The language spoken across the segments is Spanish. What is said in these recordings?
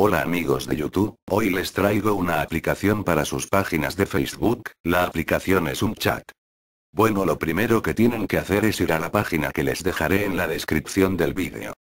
Hola amigos de YouTube, hoy les traigo una aplicación para sus páginas de Facebook, la aplicación es un chat. Bueno lo primero que tienen que hacer es ir a la página que les dejaré en la descripción del vídeo.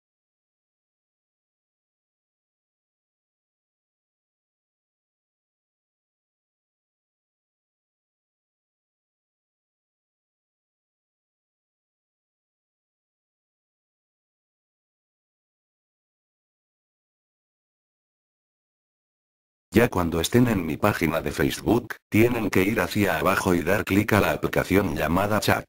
Ya cuando estén en mi página de Facebook, tienen que ir hacia abajo y dar clic a la aplicación llamada chat.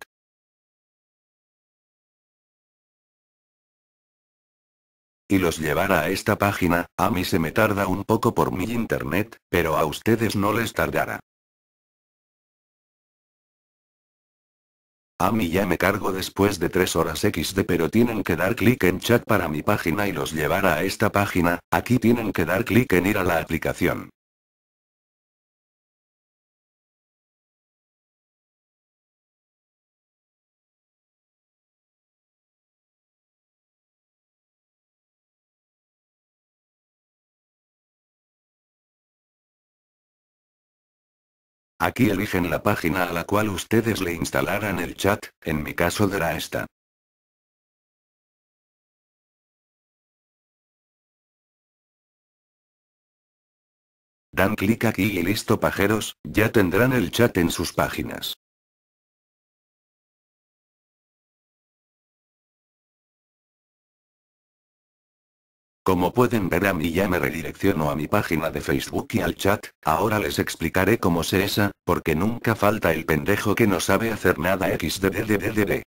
y los llevará a esta página, a mí se me tarda un poco por mi internet, pero a ustedes no les tardará. A mí ya me cargo después de 3 horas XD pero tienen que dar clic en chat para mi página y los llevar a esta página, aquí tienen que dar clic en ir a la aplicación. Aquí eligen la página a la cual ustedes le instalarán el chat, en mi caso dará esta. Dan clic aquí y listo pajeros, ya tendrán el chat en sus páginas. Como pueden ver a mí ya me redirecciono a mi página de Facebook y al chat, ahora les explicaré cómo se esa, porque nunca falta el pendejo que no sabe hacer nada xddddd.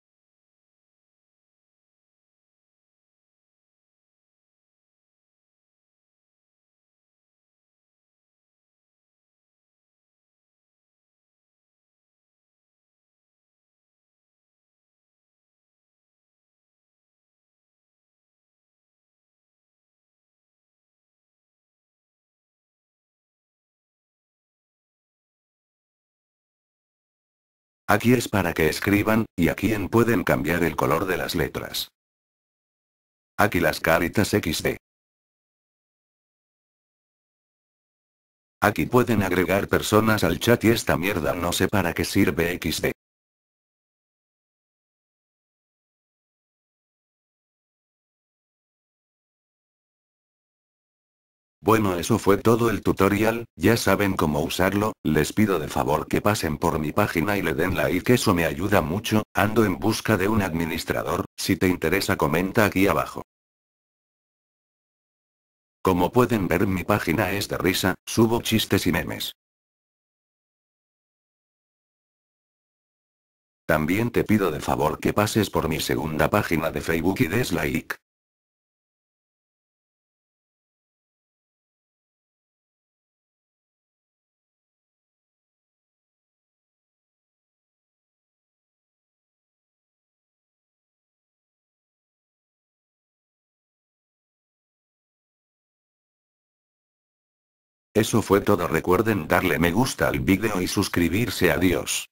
Aquí es para que escriban, y aquí en pueden cambiar el color de las letras. Aquí las caritas XD. Aquí pueden agregar personas al chat y esta mierda no sé para qué sirve XD. Bueno eso fue todo el tutorial, ya saben cómo usarlo, les pido de favor que pasen por mi página y le den like eso me ayuda mucho, ando en busca de un administrador, si te interesa comenta aquí abajo. Como pueden ver mi página es de risa, subo chistes y memes. También te pido de favor que pases por mi segunda página de Facebook y des like. Eso fue todo recuerden darle me gusta al vídeo y suscribirse adiós.